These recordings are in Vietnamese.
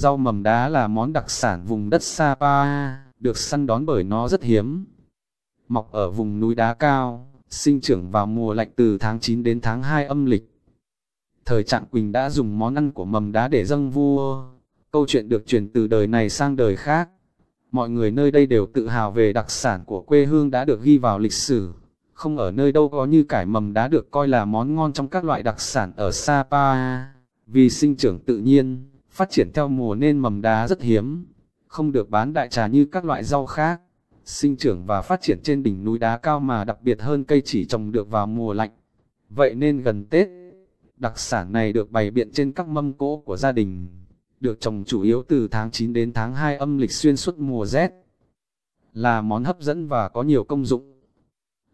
Rau mầm đá là món đặc sản vùng đất Sapa, được săn đón bởi nó rất hiếm. Mọc ở vùng núi đá cao, sinh trưởng vào mùa lạnh từ tháng 9 đến tháng 2 âm lịch. Thời Trạng Quỳnh đã dùng món ăn của mầm đá để dâng vua. Câu chuyện được truyền từ đời này sang đời khác. Mọi người nơi đây đều tự hào về đặc sản của quê hương đã được ghi vào lịch sử. Không ở nơi đâu có như cải mầm đá được coi là món ngon trong các loại đặc sản ở Sapa, vì sinh trưởng tự nhiên Phát triển theo mùa nên mầm đá rất hiếm, không được bán đại trà như các loại rau khác. Sinh trưởng và phát triển trên đỉnh núi đá cao mà đặc biệt hơn cây chỉ trồng được vào mùa lạnh. Vậy nên gần Tết, đặc sản này được bày biện trên các mâm cỗ của gia đình, được trồng chủ yếu từ tháng 9 đến tháng 2 âm lịch xuyên suốt mùa rét. Là món hấp dẫn và có nhiều công dụng.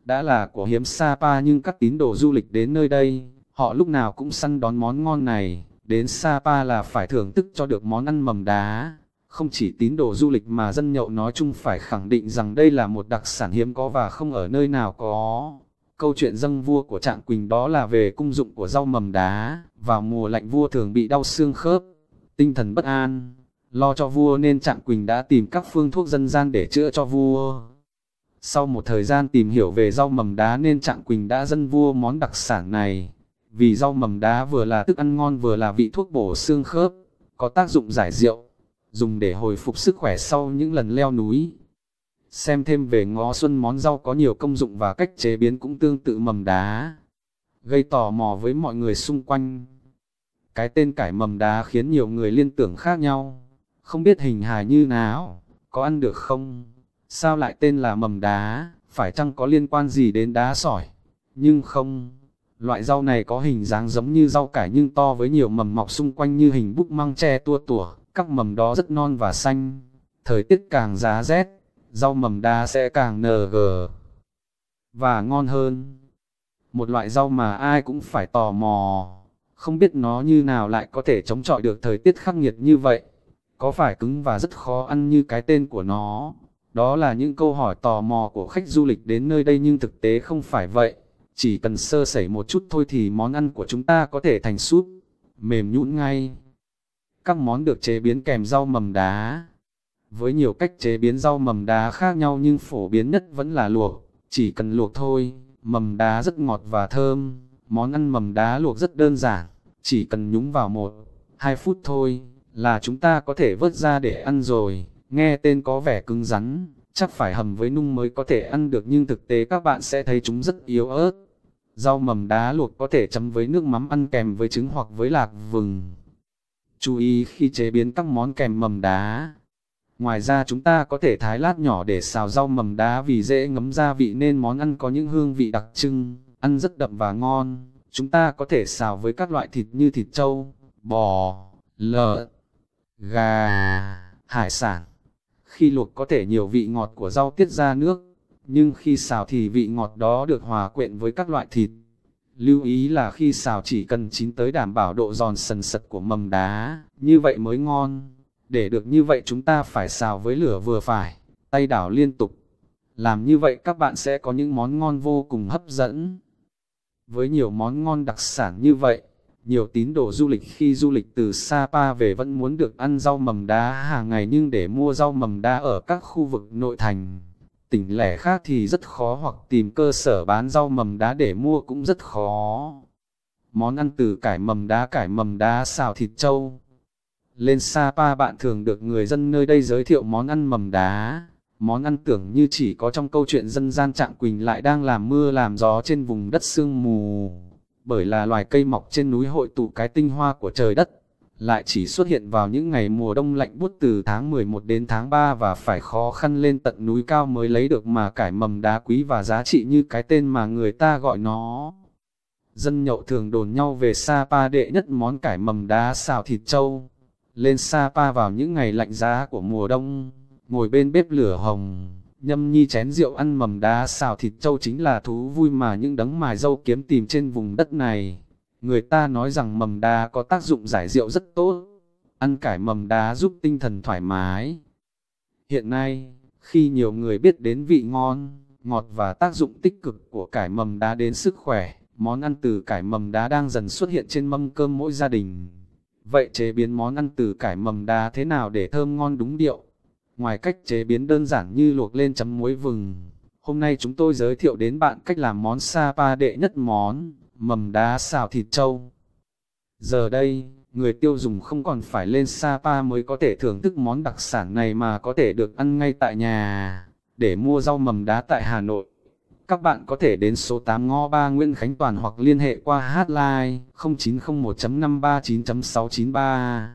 Đã là của hiếm Sapa nhưng các tín đồ du lịch đến nơi đây, họ lúc nào cũng săn đón món ngon này. Đến Sapa là phải thưởng thức cho được món ăn mầm đá. Không chỉ tín đồ du lịch mà dân nhậu nói chung phải khẳng định rằng đây là một đặc sản hiếm có và không ở nơi nào có. Câu chuyện dâng vua của Trạng Quỳnh đó là về cung dụng của rau mầm đá. Vào mùa lạnh vua thường bị đau xương khớp, tinh thần bất an. Lo cho vua nên Trạng Quỳnh đã tìm các phương thuốc dân gian để chữa cho vua. Sau một thời gian tìm hiểu về rau mầm đá nên Trạng Quỳnh đã dân vua món đặc sản này vì rau mầm đá vừa là thức ăn ngon vừa là vị thuốc bổ xương khớp, có tác dụng giải rượu, dùng để hồi phục sức khỏe sau những lần leo núi. Xem thêm về ngó xuân món rau có nhiều công dụng và cách chế biến cũng tương tự mầm đá, gây tò mò với mọi người xung quanh. Cái tên cải mầm đá khiến nhiều người liên tưởng khác nhau, không biết hình hài như nào, có ăn được không, sao lại tên là mầm đá, phải chăng có liên quan gì đến đá sỏi, nhưng không Loại rau này có hình dáng giống như rau cải nhưng to với nhiều mầm mọc xung quanh như hình búp măng tre tua tủa, các mầm đó rất non và xanh. Thời tiết càng giá rét, rau mầm đa sẽ càng nở gờ và ngon hơn. Một loại rau mà ai cũng phải tò mò, không biết nó như nào lại có thể chống chọi được thời tiết khắc nghiệt như vậy. Có phải cứng và rất khó ăn như cái tên của nó? Đó là những câu hỏi tò mò của khách du lịch đến nơi đây nhưng thực tế không phải vậy chỉ cần sơ sẩy một chút thôi thì món ăn của chúng ta có thể thành súp, mềm nhũn ngay. Các món được chế biến kèm rau mầm đá. Với nhiều cách chế biến rau mầm đá khác nhau nhưng phổ biến nhất vẫn là luộc, chỉ cần luộc thôi, mầm đá rất ngọt và thơm, món ăn mầm đá luộc rất đơn giản, chỉ cần nhúng vào một, hai phút thôi, là chúng ta có thể vớt ra để ăn rồi, nghe tên có vẻ cứng rắn, chắc phải hầm với nung mới có thể ăn được nhưng thực tế các bạn sẽ thấy chúng rất yếu ớt. Rau mầm đá luộc có thể chấm với nước mắm ăn kèm với trứng hoặc với lạc vừng. Chú ý khi chế biến các món kèm mầm đá. Ngoài ra chúng ta có thể thái lát nhỏ để xào rau mầm đá vì dễ ngấm gia vị nên món ăn có những hương vị đặc trưng, ăn rất đậm và ngon. Chúng ta có thể xào với các loại thịt như thịt trâu, bò, lợn, gà, hải sản. Khi luộc có thể nhiều vị ngọt của rau tiết ra nước, nhưng khi xào thì vị ngọt đó được hòa quyện với các loại thịt. Lưu ý là khi xào chỉ cần chín tới đảm bảo độ giòn sần sật của mầm đá, như vậy mới ngon. Để được như vậy chúng ta phải xào với lửa vừa phải, tay đảo liên tục. Làm như vậy các bạn sẽ có những món ngon vô cùng hấp dẫn. Với nhiều món ngon đặc sản như vậy, nhiều tín đồ du lịch khi du lịch từ Sapa về vẫn muốn được ăn rau mầm đá hàng ngày nhưng để mua rau mầm đá ở các khu vực nội thành tỉnh lẻ khác thì rất khó hoặc tìm cơ sở bán rau mầm đá để mua cũng rất khó. Món ăn từ cải mầm đá cải mầm đá xào thịt trâu. Lên Sapa bạn thường được người dân nơi đây giới thiệu món ăn mầm đá. Món ăn tưởng như chỉ có trong câu chuyện dân gian Trạng Quỳnh lại đang làm mưa làm gió trên vùng đất sương mù. Bởi là loài cây mọc trên núi hội tụ cái tinh hoa của trời đất lại chỉ xuất hiện vào những ngày mùa đông lạnh buốt từ tháng 11 đến tháng 3 và phải khó khăn lên tận núi cao mới lấy được mà cải mầm đá quý và giá trị như cái tên mà người ta gọi nó. Dân nhậu thường đồn nhau về Sapa đệ nhất món cải mầm đá xào thịt trâu. Lên Sapa vào những ngày lạnh giá của mùa đông, ngồi bên bếp lửa hồng, nhâm nhi chén rượu ăn mầm đá xào thịt trâu chính là thú vui mà những đấng mài dâu kiếm tìm trên vùng đất này. Người ta nói rằng mầm đá có tác dụng giải rượu rất tốt, ăn cải mầm đá giúp tinh thần thoải mái. Hiện nay, khi nhiều người biết đến vị ngon, ngọt và tác dụng tích cực của cải mầm đá đến sức khỏe, món ăn từ cải mầm đá đang dần xuất hiện trên mâm cơm mỗi gia đình. Vậy chế biến món ăn từ cải mầm đá thế nào để thơm ngon đúng điệu? Ngoài cách chế biến đơn giản như luộc lên chấm muối vừng, hôm nay chúng tôi giới thiệu đến bạn cách làm món sapa đệ nhất món mầm đá xào thịt trâu. Giờ đây, người tiêu dùng không còn phải lên Sapa mới có thể thưởng thức món đặc sản này mà có thể được ăn ngay tại nhà, để mua rau mầm đá tại Hà Nội. Các bạn có thể đến số 8 ngõ 3 Nguyễn Khánh Toàn hoặc liên hệ qua hotline 0901.539.693.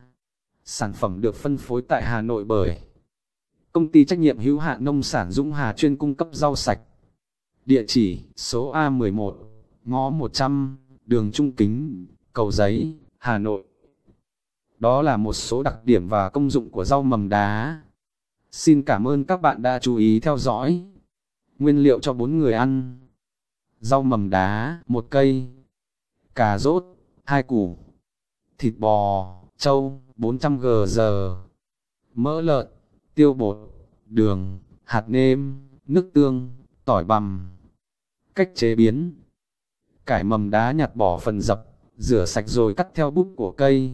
Sản phẩm được phân phối tại Hà Nội bởi Công ty trách nhiệm hữu hạn nông sản Dũng Hà chuyên cung cấp rau sạch. Địa chỉ số A11 ngõ 100, đường Trung Kính, cầu giấy, Hà Nội. Đó là một số đặc điểm và công dụng của rau mầm đá. Xin cảm ơn các bạn đã chú ý theo dõi. Nguyên liệu cho 4 người ăn. Rau mầm đá, một cây. Cà rốt, hai củ. Thịt bò, trâu, 400g giờ. Mỡ lợn, tiêu bột, đường, hạt nêm, nước tương, tỏi bằm. Cách chế biến cải mầm đá nhặt bỏ phần dập, rửa sạch rồi cắt theo búp của cây.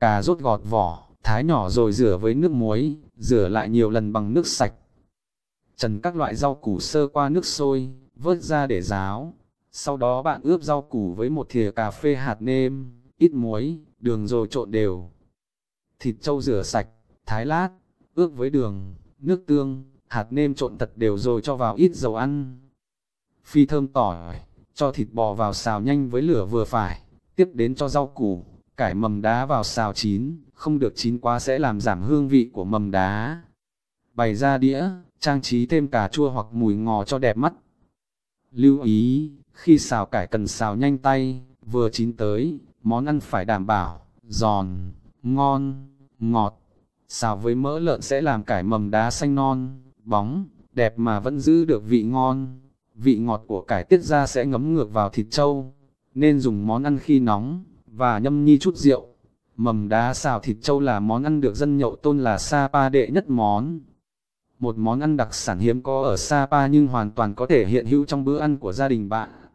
Cà rốt gọt vỏ, thái nhỏ rồi rửa với nước muối, rửa lại nhiều lần bằng nước sạch. Trần các loại rau củ sơ qua nước sôi, vớt ra để ráo. Sau đó bạn ướp rau củ với một thìa cà phê hạt nêm, ít muối, đường rồi trộn đều. Thịt trâu rửa sạch, thái lát, ướp với đường, nước tương, hạt nêm trộn thật đều rồi cho vào ít dầu ăn. Phi thơm tỏi cho thịt bò vào xào nhanh với lửa vừa phải, tiếp đến cho rau củ, cải mầm đá vào xào chín, không được chín quá sẽ làm giảm hương vị của mầm đá. Bày ra đĩa, trang trí thêm cà chua hoặc mùi ngò cho đẹp mắt. Lưu ý, khi xào cải cần xào nhanh tay, vừa chín tới, món ăn phải đảm bảo, giòn, ngon, ngọt. Xào với mỡ lợn sẽ làm cải mầm đá xanh non, bóng, đẹp mà vẫn giữ được vị ngon vị ngọt của cải tiết ra sẽ ngấm ngược vào thịt trâu, nên dùng món ăn khi nóng, và nhâm nhi chút rượu. Mầm đá xào thịt trâu là món ăn được dân nhậu tôn là Sapa đệ nhất món. Một món ăn đặc sản hiếm có ở Sapa nhưng hoàn toàn có thể hiện hữu trong bữa ăn của gia đình bạn.